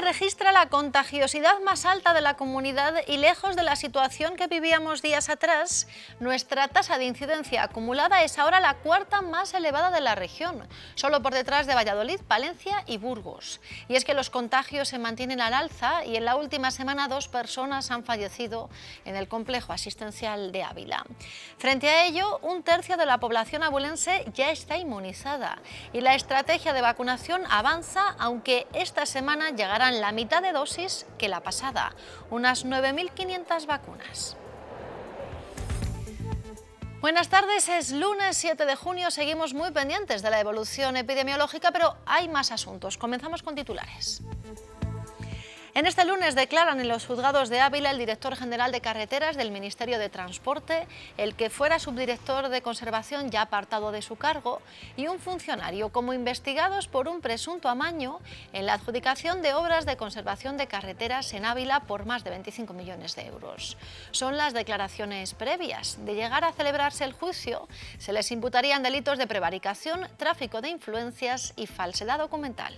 registra la contagiosidad más alta de la comunidad y lejos de la situación que vivíamos días atrás, nuestra tasa de incidencia acumulada es ahora la cuarta más elevada de la región, solo por detrás de Valladolid, Palencia y Burgos. Y es que los contagios se mantienen al alza y en la última semana dos personas han fallecido en el complejo asistencial de Ávila. Frente a ello, un tercio de la población abulense ya está inmunizada y la estrategia de vacunación avanza, aunque esta semana llegará la mitad de dosis que la pasada, unas 9.500 vacunas. Buenas tardes, es lunes 7 de junio, seguimos muy pendientes de la evolución epidemiológica, pero hay más asuntos. Comenzamos con titulares. En este lunes declaran en los juzgados de Ávila el director general de carreteras del Ministerio de Transporte, el que fuera subdirector de conservación ya apartado de su cargo, y un funcionario como investigados por un presunto amaño en la adjudicación de obras de conservación de carreteras en Ávila por más de 25 millones de euros. Son las declaraciones previas. De llegar a celebrarse el juicio, se les imputarían delitos de prevaricación, tráfico de influencias y falsedad documental.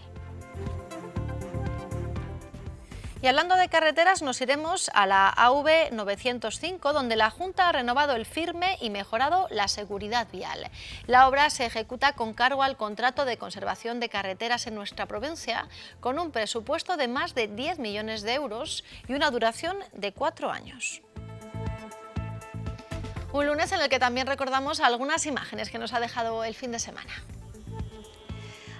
Y hablando de carreteras, nos iremos a la AV 905, donde la Junta ha renovado el firme y mejorado la seguridad vial. La obra se ejecuta con cargo al contrato de conservación de carreteras en nuestra provincia, con un presupuesto de más de 10 millones de euros y una duración de cuatro años. Un lunes en el que también recordamos algunas imágenes que nos ha dejado el fin de semana.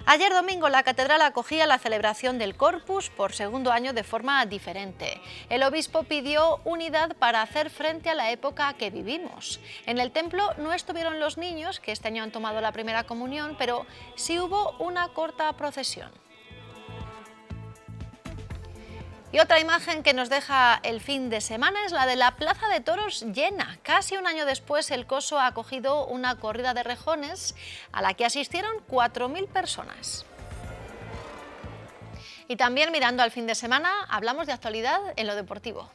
Ayer domingo la catedral acogía la celebración del Corpus por segundo año de forma diferente. El obispo pidió unidad para hacer frente a la época que vivimos. En el templo no estuvieron los niños, que este año han tomado la primera comunión, pero sí hubo una corta procesión. Y otra imagen que nos deja el fin de semana es la de la Plaza de Toros llena. Casi un año después, el Coso ha acogido una corrida de rejones a la que asistieron 4.000 personas. Y también mirando al fin de semana, hablamos de actualidad en lo deportivo.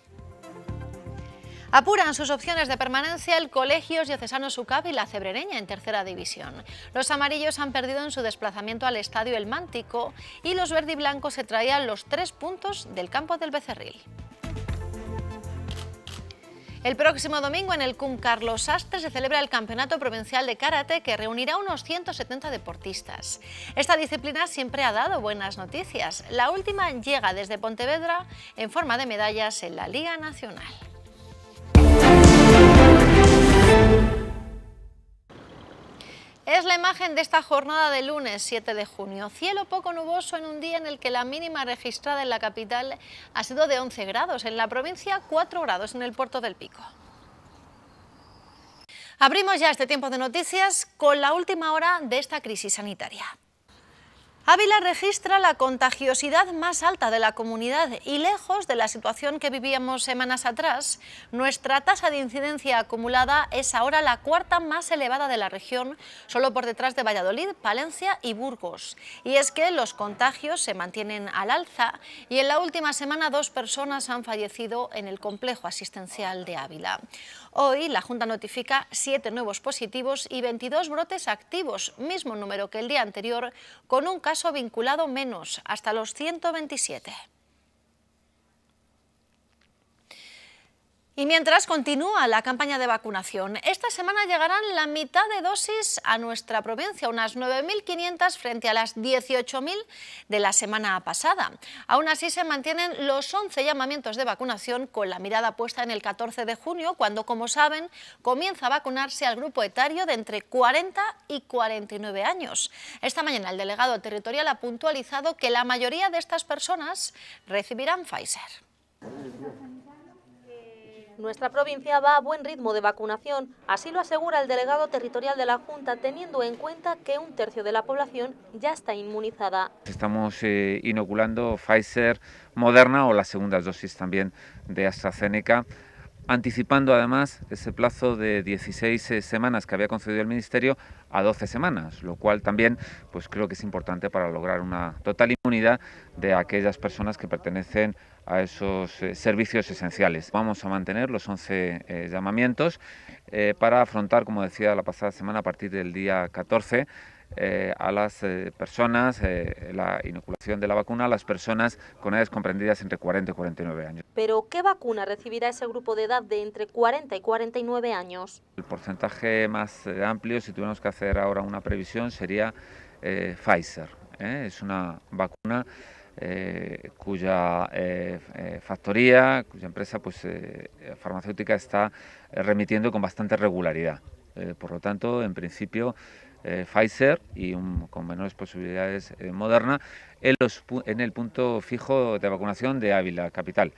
Apuran sus opciones de permanencia el Colegio Diocesano Sucab y la Cebrereña en tercera división. Los amarillos han perdido en su desplazamiento al estadio El Mántico y los blancos se traían los tres puntos del campo del Becerril. El próximo domingo en el CUM Carlos Sastre se celebra el Campeonato Provincial de Karate que reunirá unos 170 deportistas. Esta disciplina siempre ha dado buenas noticias. La última llega desde Pontevedra en forma de medallas en la Liga Nacional. Es la imagen de esta jornada de lunes 7 de junio. Cielo poco nuboso en un día en el que la mínima registrada en la capital ha sido de 11 grados, en la provincia 4 grados en el puerto del Pico. Abrimos ya este tiempo de noticias con la última hora de esta crisis sanitaria. Ávila registra la contagiosidad más alta de la comunidad y lejos de la situación que vivíamos semanas atrás, nuestra tasa de incidencia acumulada es ahora la cuarta más elevada de la región, solo por detrás de Valladolid, Palencia y Burgos. Y es que los contagios se mantienen al alza y en la última semana dos personas han fallecido en el complejo asistencial de Ávila. Hoy la Junta notifica siete nuevos positivos y 22 brotes activos, mismo número que el día anterior, con un caso vinculado menos, hasta los 127. Y mientras continúa la campaña de vacunación, esta semana llegarán la mitad de dosis a nuestra provincia, unas 9.500 frente a las 18.000 de la semana pasada. Aún así se mantienen los 11 llamamientos de vacunación con la mirada puesta en el 14 de junio, cuando, como saben, comienza a vacunarse al grupo etario de entre 40 y 49 años. Esta mañana el delegado territorial ha puntualizado que la mayoría de estas personas recibirán Pfizer. Nuestra provincia va a buen ritmo de vacunación, así lo asegura el delegado territorial de la Junta, teniendo en cuenta que un tercio de la población ya está inmunizada. Estamos eh, inoculando Pfizer, Moderna o las segundas dosis también de AstraZeneca anticipando además ese plazo de 16 eh, semanas que había concedido el Ministerio a 12 semanas, lo cual también pues creo que es importante para lograr una total inmunidad de aquellas personas que pertenecen a esos eh, servicios esenciales. Vamos a mantener los 11 eh, llamamientos para afrontar, como decía la pasada semana, a partir del día 14 eh, a las eh, personas, eh, la inoculación de la vacuna a las personas con edades comprendidas entre 40 y 49 años. Pero, ¿qué vacuna recibirá ese grupo de edad de entre 40 y 49 años? El porcentaje más amplio, si tuviéramos que hacer ahora una previsión, sería Pfizer. Es una vacuna cuya factoría, cuya empresa pues, farmacéutica está remitiendo con bastante regularidad. por lo tanto, en principio, eh, Pfizer y con menores posibilidades eh, Moderna en, los, en el punto fijo de vacunación de Ávila, capital.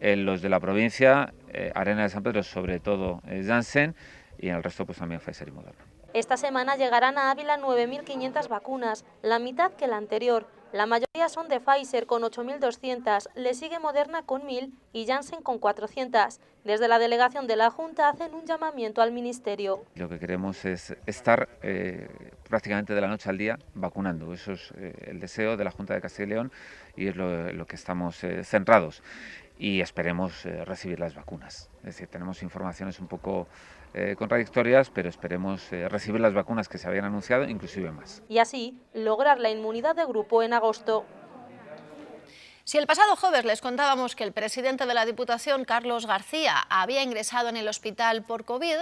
En los de la provincia, eh, Arena de San Pedro, sobre todo Janssen, y en el resto pues también Pfizer y Moderna. Esta semana llegarán a Ávila 9.500 vacunas, la mitad que la anterior. La mayoría son de Pfizer con 8.200, le sigue Moderna con 1.000 y Janssen con 400. Desde la delegación de la Junta hacen un llamamiento al Ministerio. Lo que queremos es estar eh, prácticamente de la noche al día vacunando. Eso es eh, el deseo de la Junta de Castilla y León y es lo, que estamos eh, centrados. Y esperemos recibir las vacunas. Es decir, tenemos informaciones un poco eh, contradictorias, pero esperemos eh, recibir las vacunas que se habían anunciado, inclusive más. Y así lograr la inmunidad de grupo en agosto. Si el pasado jueves les contábamos que el presidente de la Diputación, Carlos García, había ingresado en el hospital por COVID,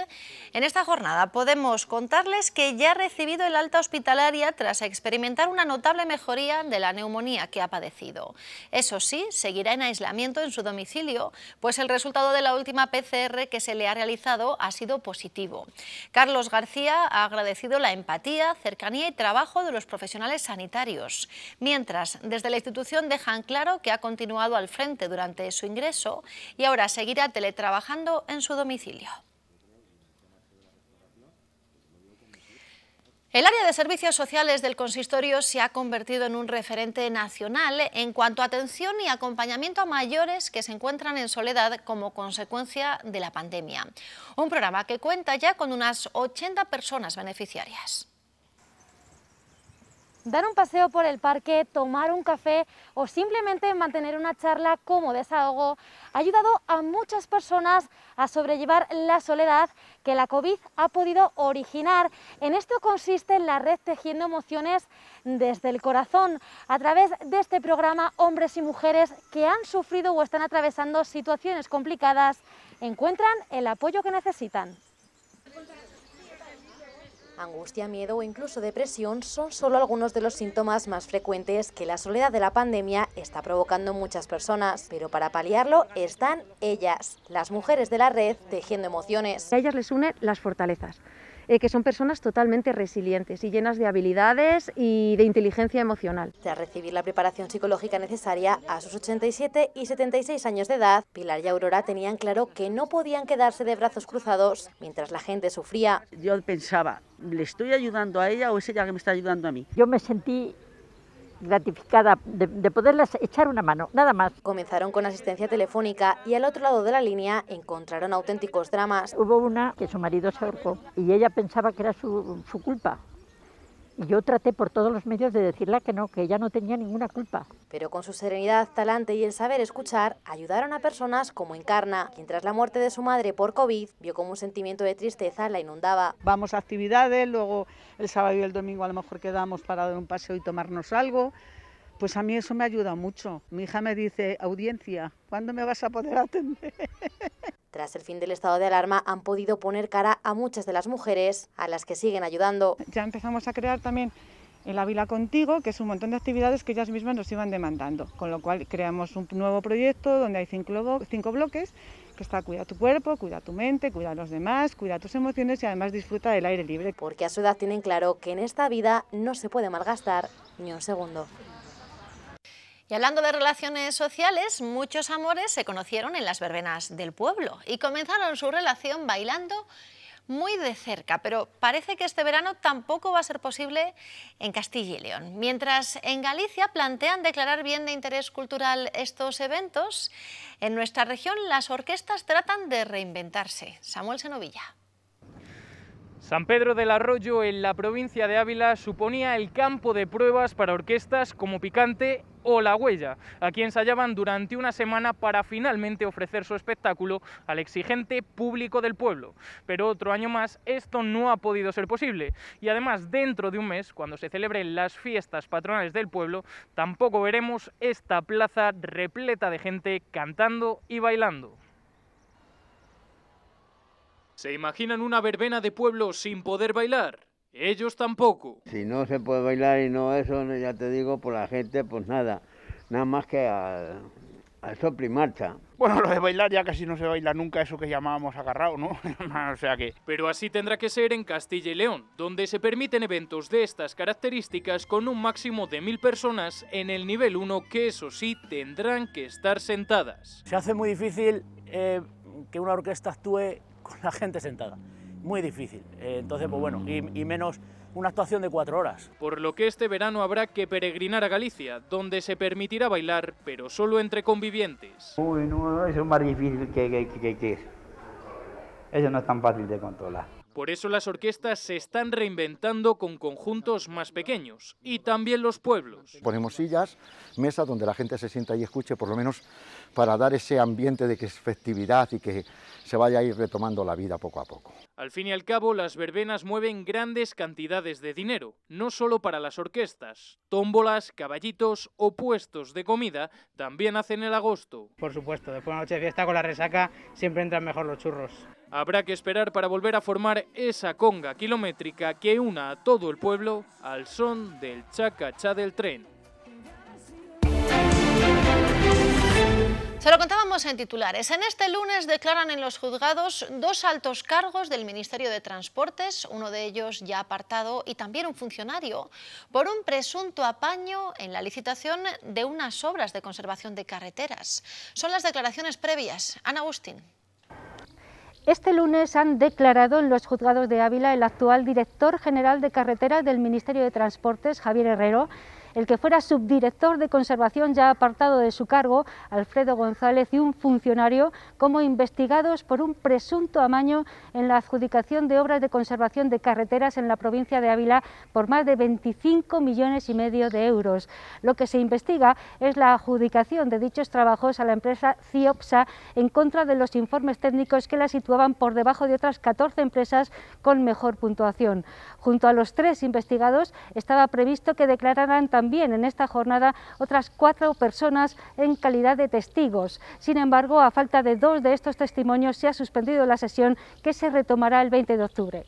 en esta jornada podemos contarles que ya ha recibido el alta hospitalaria tras experimentar una notable mejoría de la neumonía que ha padecido. Eso sí, seguirá en aislamiento en su domicilio, pues el resultado de la última PCR que se le ha realizado ha sido positivo. Carlos García ha agradecido la empatía, cercanía y trabajo de los profesionales sanitarios, mientras desde la institución dejan claro que ha continuado al frente durante su ingreso y ahora seguirá teletrabajando en su domicilio. El área de servicios sociales del consistorio se ha convertido en un referente nacional en cuanto a atención y acompañamiento a mayores que se encuentran en soledad como consecuencia de la pandemia. Un programa que cuenta ya con unas 80 personas beneficiarias dar un paseo por el parque, tomar un café o simplemente mantener una charla como desahogo ha ayudado a muchas personas a sobrellevar la soledad que la COVID ha podido originar. En esto consiste la red Tejiendo Emociones desde el corazón, a través de este programa hombres y mujeres que han sufrido o están atravesando situaciones complicadas encuentran el apoyo que necesitan. Angustia, miedo o incluso depresión son solo algunos de los síntomas más frecuentes que la soledad de la pandemia está provocando en muchas personas, pero para paliarlo están ellas, las mujeres de la red tejiendo emociones. A ellas les unen las fortalezas eh, que son personas totalmente resilientes y llenas de habilidades y de inteligencia emocional. Tras recibir la preparación psicológica necesaria, a sus 87 y 76 años de edad, Pilar y Aurora tenían claro que no podían quedarse de brazos cruzados mientras la gente sufría. Yo pensaba, ¿le estoy ayudando a ella o es ella que me está ayudando a mí? Yo me sentí gratificada de, poderlas echar una mano, nada más. Comenzaron con asistencia telefónica y al otro lado de la línea encontraron auténticos dramas. Hubo una que su marido se ahorcó y ella pensaba que era su, su culpa y yo traté por todos los medios de decirle que no, que ella no tenía ninguna culpa. Pero con su serenidad, talante y el saber escuchar, ayudaron a personas como Encarna, quien tras la muerte de su madre por COVID, vio como un sentimiento de tristeza la inundaba. Vamos a actividades, luego el sábado y el domingo a lo mejor quedamos para dar un paseo y tomarnos algo. Pues a mí eso me ayuda mucho. Mi hija me dice, audiencia, ¿cuándo me vas a poder atender? Tras el fin del estado de alarma han podido poner cara a muchas de las mujeres a las que siguen ayudando. Ya empezamos a crear también el Ávila Contigo, que es un montón de actividades que ellas mismas nos iban demandando, con lo cual creamos un nuevo proyecto donde hay cinco, bloques, que está cuida tu cuerpo, cuida tu mente, cuida a los demás, cuida tus emociones y además disfruta del aire libre. Porque a su edad tienen claro que en esta vida no se puede malgastar ni un segundo. Y hablando de relaciones sociales, muchos amores se conocieron en las verbenas del pueblo y comenzaron su relación bailando muy de cerca, pero parece que este verano tampoco va a ser posible en Castilla y León. Mientras en Galicia plantean declarar bien de interés cultural estos eventos, en nuestra región las orquestas tratan de reinventarse. Samuel Senovilla. San Pedro del Arroyo en la provincia de Ávila suponía el campo de pruebas para orquestas como Picante o La Huella. a quienes hallaban durante una semana para finalmente ofrecer su espectáculo al exigente público del pueblo. Pero otro año más esto no ha podido ser posible. Y además dentro de un mes, cuando se celebren las fiestas patronales del pueblo, tampoco veremos esta plaza repleta de gente cantando y bailando. ¿Se imaginan una verbena de pueblo sin poder bailar? Ellos tampoco. Si no se puede bailar y no eso, ya te digo, por la gente, pues nada, nada más que al, al soplo marcha. Bueno, lo de bailar ya casi no se baila nunca, eso que llamábamos agarrado, ¿no? o sea que... Pero así tendrá que ser en Castilla y León, donde se permiten eventos de estas características con un máximo de mil personas en el nivel 1, que eso sí, tendrán que estar sentadas. Se hace muy difícil eh, que una orquesta actúe con la gente sentada. Muy difícil. Eh, entonces, pues bueno, y, menos una actuación de cuatro horas. Por lo que este verano habrá que peregrinar a Galicia, donde se permitirá bailar, pero solo entre convivientes. Uy, no, eso es más difícil que, no es tan fácil de controlar. Por eso las orquestas se están reinventando con conjuntos más pequeños y también los pueblos. Ponemos sillas, mesas donde la gente se sienta y escuche por lo menos para dar ese ambiente de que es festividad y que se vaya a ir retomando la vida poco a poco. Al fin y al cabo, las verbenas mueven grandes cantidades de dinero, no solo para las orquestas. Tómbolas, caballitos o puestos de comida también hacen el agosto. Por supuesto, después de una noche de fiesta con la resaca siempre entran mejor los churros. Habrá que esperar para volver a formar esa conga kilométrica que una a todo el pueblo al son del chacachá del tren. Pero contábamos en titulares. En este lunes declaran en los juzgados dos altos cargos del Ministerio de Transportes, uno de ellos ya apartado, y también un funcionario, por un presunto apaño en la licitación de unas obras de conservación de carreteras. Son las declaraciones previas. Ana Agustín. Este lunes han declarado en los juzgados de Ávila el actual director general de carreteras del Ministerio de Transportes, Javier Herrero, el que fuera subdirector de conservación ya apartado de su cargo, Alfredo González, y un funcionario como investigados por un presunto amaño en la adjudicación de obras de conservación de carreteras en la provincia de Ávila por más de 25 millones y medio de euros. Lo que se investiga es la adjudicación de dichos trabajos a la empresa CIOPSA en contra de los informes técnicos que la situaban por debajo de otras 14 empresas con mejor puntuación. Junto a los tres investigados estaba previsto que declararan también también en esta jornada otras cuatro personas en calidad de testigos. Sin embargo, a falta de dos de estos testimonios se ha suspendido la sesión que se retomará el 20 de octubre.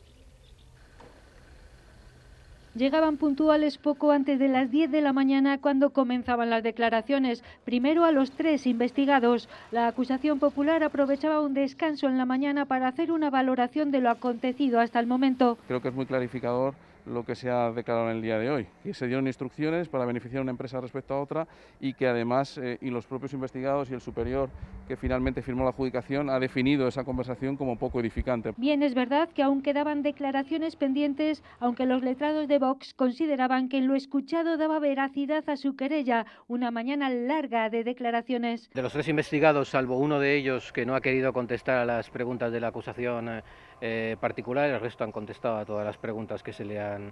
Llegaban puntuales poco antes de las 10 de la mañana cuando comenzaban las declaraciones. Primero a los tres investigados. La acusación popular aprovechaba un descanso en la mañana para hacer una valoración de lo acontecido hasta el momento. Creo que es muy clarificador lo que se ha declarado en el día de hoy, que se dieron instrucciones para beneficiar una empresa respecto a otra y que además eh, y los propios investigados y el superior que finalmente firmó la adjudicación ha definido esa conversación como poco edificante. Bien, es verdad que aún quedaban declaraciones pendientes, aunque los letrados de Vox consideraban que lo escuchado daba veracidad a su querella, una mañana larga de declaraciones. De los tres investigados, salvo uno de ellos que no ha querido contestar a las preguntas de la acusación, eh, eh, particular, el resto han contestado a todas las preguntas que se le han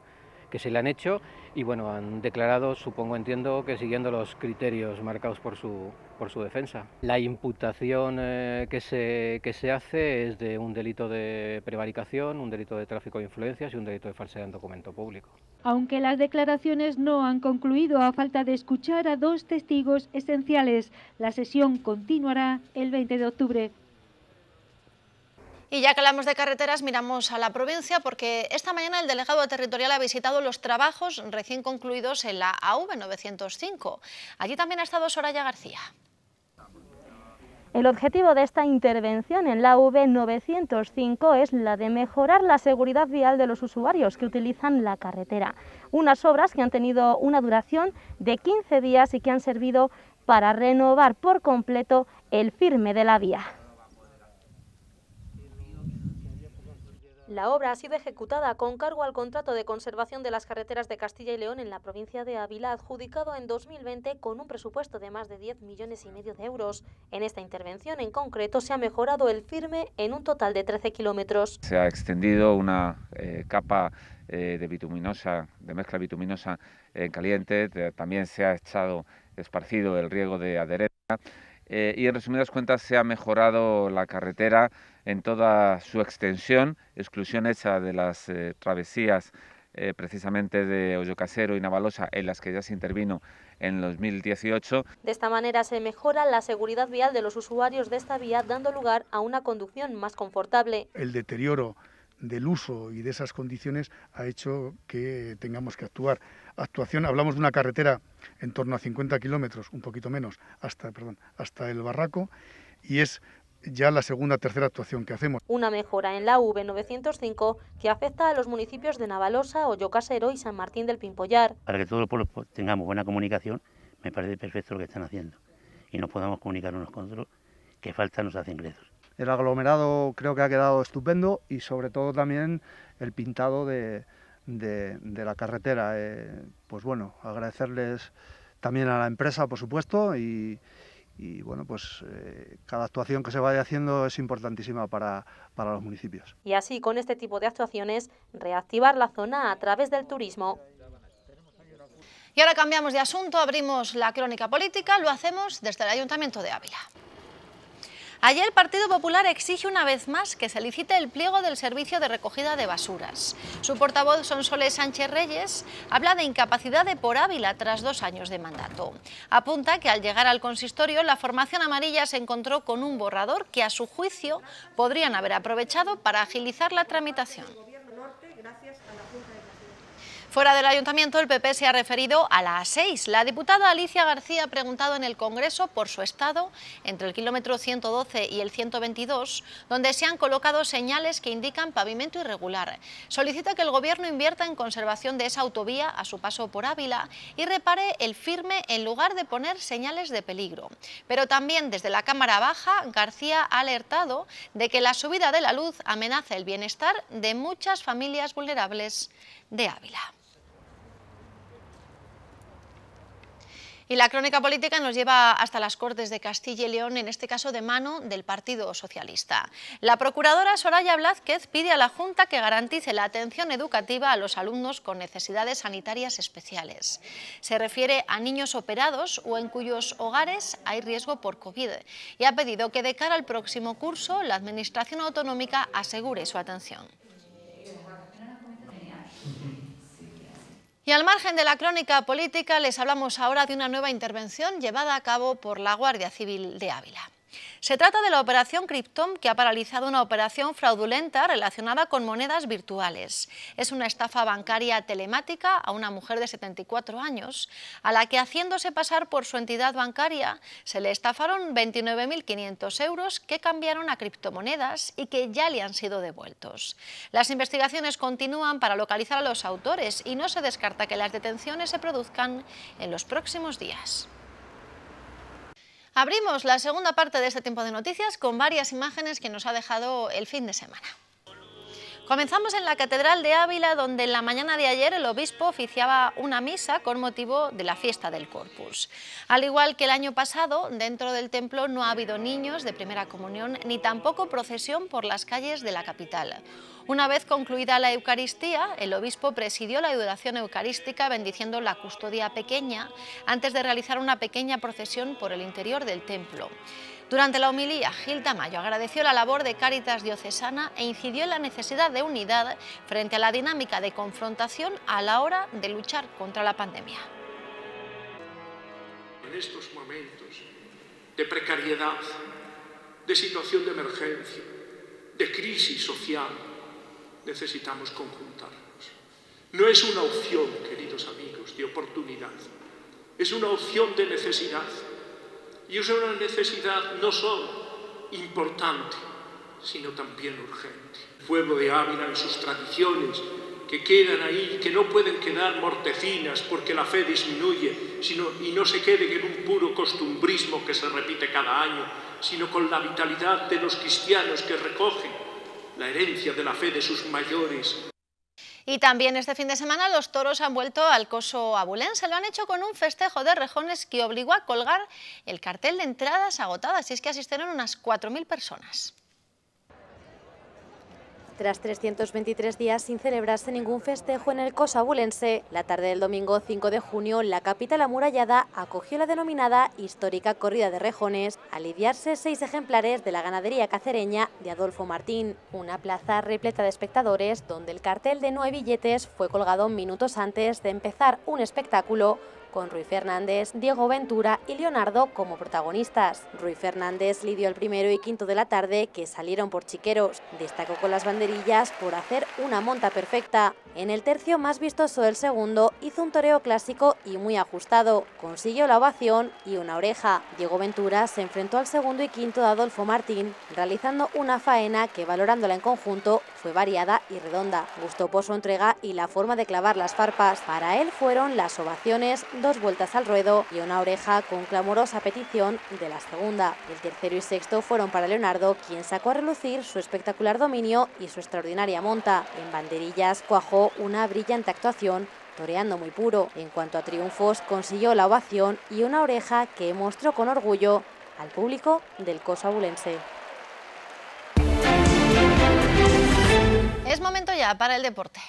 que se le han hecho y bueno, han declarado, supongo entiendo, que siguiendo los criterios marcados por su, por su defensa. La imputación eh, que, se, que se hace es de un delito de prevaricación, un delito de tráfico de influencias y un delito de falsedad en documento público. Aunque las declaraciones no han concluido a falta de escuchar a dos testigos esenciales, la sesión continuará el 20 de octubre. Y ya que hablamos de carreteras, miramos a la provincia porque esta mañana el delegado territorial ha visitado los trabajos recién concluidos en la AV905. Allí también ha estado Soraya García. El objetivo de esta intervención en la V905 es la de mejorar la seguridad vial de los usuarios que utilizan la carretera. Unas obras que han tenido una duración de 15 días y que han servido para renovar por completo el firme de la vía. La obra ha sido ejecutada con cargo al contrato de conservación de las carreteras de Castilla y León en la provincia de Ávila, adjudicado en 2020 con un presupuesto de más de 10 millones y medio de euros. En esta intervención en concreto se ha mejorado el firme en un total de 13 kilómetros. Se ha extendido una eh, capa eh, de bituminosa, de mezcla bituminosa eh, en caliente, también se ha echado esparcido el riego de adherencia. y en resumidas cuentas se ha mejorado la carretera en toda su extensión, exclusión hecha de las eh, travesías eh, precisamente de Casero y Navalosa, en las que ya se intervino en 2018. De esta manera se mejora la seguridad vial de los usuarios de esta vía, dando lugar a una conducción más confortable. El deterioro del uso y de esas condiciones ha hecho que tengamos que actuar. Actuación, hablamos de una carretera en torno a 50 kilómetros, un poquito menos, hasta, perdón, hasta el Barraco, y es ya la segunda tercera actuación que hacemos. Una mejora en la V905 que afecta a los municipios de Navalosa, casero y San Martín del Pimpollar. Para que todos los pueblos pues, tengamos buena comunicación, me parece perfecto lo que están haciendo y nos podamos comunicar unos con otros, que falta nos hace ingresos. El aglomerado creo que ha quedado estupendo y sobre todo también el pintado de, la carretera. Eh, pues bueno, agradecerles también a la empresa, por supuesto, y, y bueno, pues eh, cada actuación que se vaya haciendo es importantísima para los municipios. Y así, con este tipo de actuaciones, reactivar la zona a través del turismo. Y ahora cambiamos de asunto, abrimos la crónica política, lo hacemos desde el Ayuntamiento de Ávila. Ayer el Partido Popular exige una vez más que se licite el pliego del servicio de recogida de basuras. Su portavoz, Sonsoles Sánchez Reyes, habla de incapacidad de por Ávila tras dos años de mandato. Apunta que al llegar al consistorio, la formación amarilla se encontró con un borrador que, a su juicio, podrían haber aprovechado para agilizar la tramitación. Fuera del ayuntamiento, el PP se ha referido a la A6. La diputada Alicia García ha preguntado en el Congreso por su estado entre el kilómetro 112 y el 122, donde se han colocado señales que indican pavimento irregular. Solicita que el Gobierno invierta en conservación de esa autovía a su paso por Ávila y repare el firme en lugar de poner señales de peligro. Pero también desde la Cámara Baja, García ha alertado de que la subida de la luz amenaza el bienestar de muchas familias vulnerables de Ávila. Y la crónica política nos lleva hasta las Cortes de Castilla y León, en este caso de mano del Partido Socialista. La procuradora Soraya Blázquez pide a la Junta que garantice la atención educativa a los alumnos con necesidades sanitarias especiales. Se refiere a niños operados o en cuyos hogares hay riesgo por COVID y ha pedido que de cara al próximo curso la Administración Autonómica asegure su atención. Y al margen de la crónica política, les hablamos ahora de una nueva intervención llevada a cabo por la Guardia Civil de Ávila. Se trata de la operación Cryptom, que ha paralizado una operación fraudulenta relacionada con monedas virtuales. Es una estafa bancaria telemática a una mujer de 74 años, a la que haciéndose pasar por su entidad bancaria, se le estafaron 29.500 euros que cambiaron a criptomonedas y que ya le han sido devueltos. Las investigaciones continúan para localizar a los autores y no se descarta que las detenciones se produzcan en los próximos días. Abrimos la segunda parte de este tiempo de noticias con varias imágenes que nos ha dejado el fin de semana. Comenzamos en la Catedral de Ávila, donde en la mañana de ayer el obispo oficiaba una misa con motivo de la fiesta del Corpus. Al igual que el año pasado, dentro del templo no ha habido niños de primera comunión ni tampoco procesión por las calles de la capital. Una vez concluida la Eucaristía, el obispo presidió la adoración eucarística bendiciendo la custodia pequeña antes de realizar una pequeña procesión por el interior del templo. Durante la homilía, Gil Tamayo agradeció la labor de Cáritas Diocesana e incidió en la necesidad de unidad frente a la dinámica de confrontación a la hora de luchar contra la pandemia. En estos momentos de precariedad, de situación de emergencia, de crisis social, necesitamos conjuntarnos. No es una opción, queridos amigos, de oportunidad, es una opción de necesidad. Y es una necesidad no solo importante, sino también urgente. El pueblo de Ávila en sus tradiciones, que quedan ahí, que no pueden quedar mortecinas porque la fe disminuye, sino, y no se queden en un puro costumbrismo que se repite cada año, sino con la vitalidad de los cristianos que recogen la herencia de la fe de sus mayores y también este fin de semana los toros han vuelto al coso abulense. Lo han hecho con un festejo de rejones que obligó a colgar el cartel de entradas agotadas. Y es que asistieron unas 4.000 personas. Tras 323 días sin celebrarse ningún festejo en el cosabulense, la tarde del domingo 5 de junio, la capital amurallada acogió la denominada histórica corrida de rejones, al lidiarse seis ejemplares de la ganadería cacereña de Adolfo Martín, una plaza repleta de espectadores donde el cartel de nueve billetes fue colgado minutos antes de empezar un espectáculo con Rui Fernández, Diego Ventura y Leonardo como protagonistas. Rui Fernández lidió el primero y quinto de la tarde que salieron por chiqueros. Destacó con las banderillas por hacer una monta perfecta. En el tercio más vistoso del segundo hizo un toreo clásico y muy ajustado. Consiguió la ovación y una oreja. Diego Ventura se enfrentó al segundo y quinto de Adolfo Martín, realizando una faena que valorándola en conjunto fue variada y redonda. Gustó por su entrega y la forma de clavar las farpas. Para él fueron las ovaciones dos vueltas al ruedo y una oreja con clamorosa petición de la segunda. El tercero y sexto fueron para Leonardo, quien sacó a relucir su espectacular dominio y su extraordinaria monta. En banderillas cuajó una brillante actuación toreando muy puro. En cuanto a triunfos, consiguió la ovación y una oreja que mostró con orgullo al público del Coso Abulense. Es momento ya para el deporte.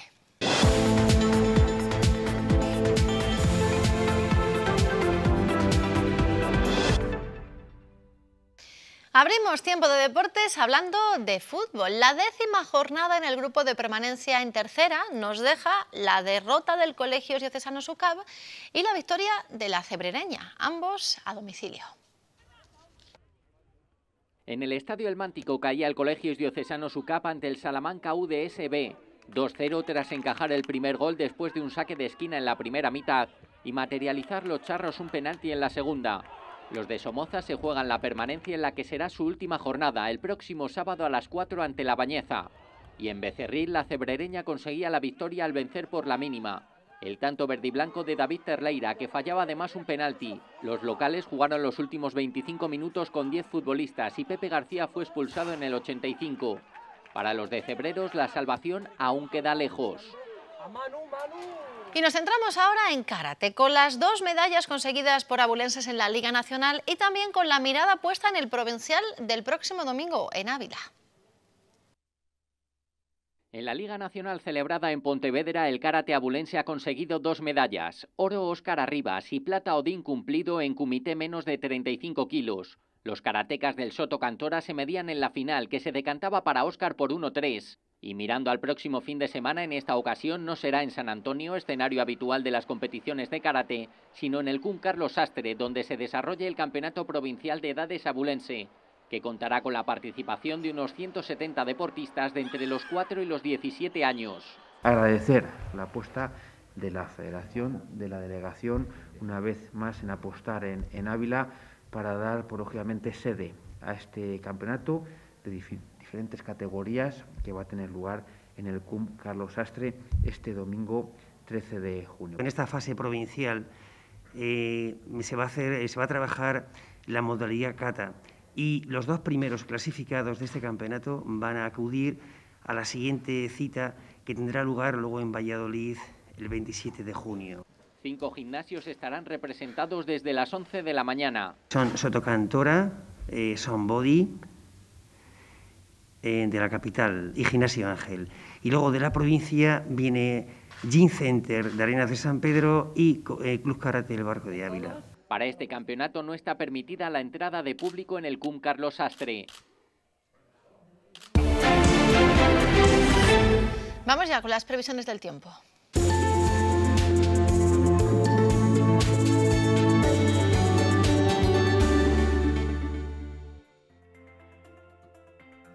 Abrimos tiempo de deportes hablando de fútbol. La décima jornada en el grupo de permanencia en tercera nos deja la derrota del Colegio Diocesano Sucab y la victoria de la Cebrereña, ambos a domicilio. En el Estadio El Mántico caía el Colegio Diocesano SuCap ante el Salamanca UDSB. 2-0 tras encajar el primer gol después de un saque de esquina en la primera mitad y materializar los charros un penalti en la segunda. Los de Somoza se juegan la permanencia en la que será su última jornada, el próximo sábado a las 4 ante La Bañeza. Y en Becerril, la cebrereña conseguía la victoria al vencer por la mínima. El tanto verdiblanco de David Terleira, que fallaba además un penalti. Los locales jugaron los últimos 25 minutos con 10 futbolistas y Pepe García fue expulsado en el 85. Para los de Cebreros, la salvación aún queda lejos. Y nos centramos ahora en karate, con las dos medallas conseguidas por abulenses en la Liga Nacional y también con la mirada puesta en el provincial del próximo domingo en Ávila. En la Liga Nacional celebrada en Pontevedra, el karate abulense ha conseguido dos medallas, oro Óscar Arribas y plata Odín cumplido en comité menos de 35 kilos. Los karatecas del Soto Cantora se medían en la final, que se decantaba para Óscar por 1-3. Y mirando al próximo fin de semana, en esta ocasión no será en San Antonio, escenario habitual de las competiciones de karate, sino en el CUM Carlos Sastre, donde se desarrolla el Campeonato Provincial de Edades Abulense, que contará con la participación de unos 170 deportistas de entre los 4 y los 17 años. Agradecer la apuesta de la Federación, de la Delegación, una vez más en apostar en, Ávila para dar, por, lógicamente, sede a este campeonato de diferentes categorías que va a tener lugar en el CUM Carlos Sastre este domingo 13 de junio. En esta fase provincial eh, se, va a hacer, se va a trabajar la modalidad cata y los dos primeros clasificados de este campeonato van a acudir a la siguiente cita que tendrá lugar luego en Valladolid el 27 de junio. Cinco gimnasios estarán representados desde las 11 de la mañana. Son Sotocantora, eh, Son Body, eh, de la capital y Gimnasio Ángel. Y luego de la provincia viene Gym Center de Arenas de San Pedro y Cruz eh, Club Karate del Barco de Ávila. Para este campeonato no está permitida la entrada de público en el CUM Carlos Astre. Vamos ya con las previsiones del tiempo.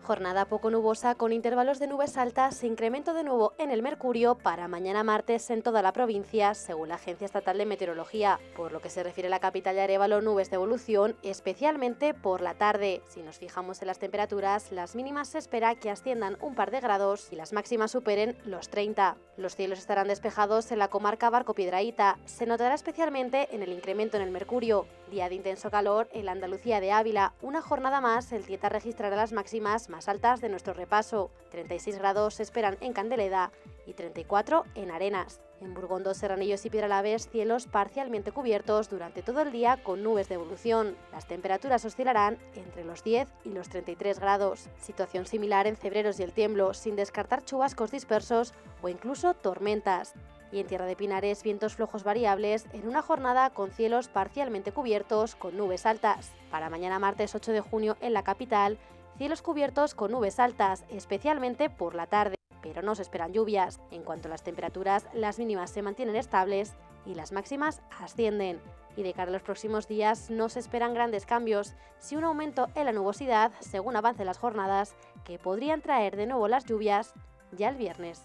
Jornada poco nubosa con intervalos de nubes altas, se incremento de nuevo en el mercurio para mañana martes en toda la provincia, según la Agencia Estatal de Meteorología. Por lo que se refiere a la capital de Arevalo, nubes de evolución, especialmente por la tarde. Si nos fijamos en las temperaturas, las mínimas se espera que asciendan un par de grados y las máximas superen los 30. Los cielos estarán despejados en la comarca Barco Piedraíta. Se notará especialmente en el incremento en el mercurio. Día de intenso calor en la Andalucía de Ávila. Una jornada más, el Tieta registrará las máximas más altas de nuestro repaso. 36 grados se esperan en Candeleda y 34 en Arenas. En Burgondo, Serranillos y Piedralaves cielos parcialmente cubiertos durante todo el día con nubes de evolución. Las temperaturas oscilarán entre los 10 y los 33 grados. Situación similar en Cebreros y el Tiemblo, sin descartar chubascos dispersos o incluso tormentas. Y en Tierra de Pinares, vientos flojos variables en una jornada con cielos parcialmente cubiertos con nubes altas. Para mañana martes 8 de junio en la capital, cielos cubiertos con nubes altas, especialmente por la tarde, pero no se esperan lluvias. En cuanto a las temperaturas, las mínimas se mantienen estables y las máximas ascienden. Y de cara a los próximos días no se esperan grandes cambios, si un aumento en la nubosidad, según avancen las jornadas, que podrían traer de nuevo las lluvias ya el viernes.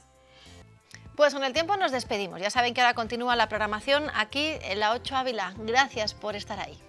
Pues con el tiempo nos despedimos. Ya saben que ahora continúa la programación aquí en la 8 Ávila. Gracias por estar ahí.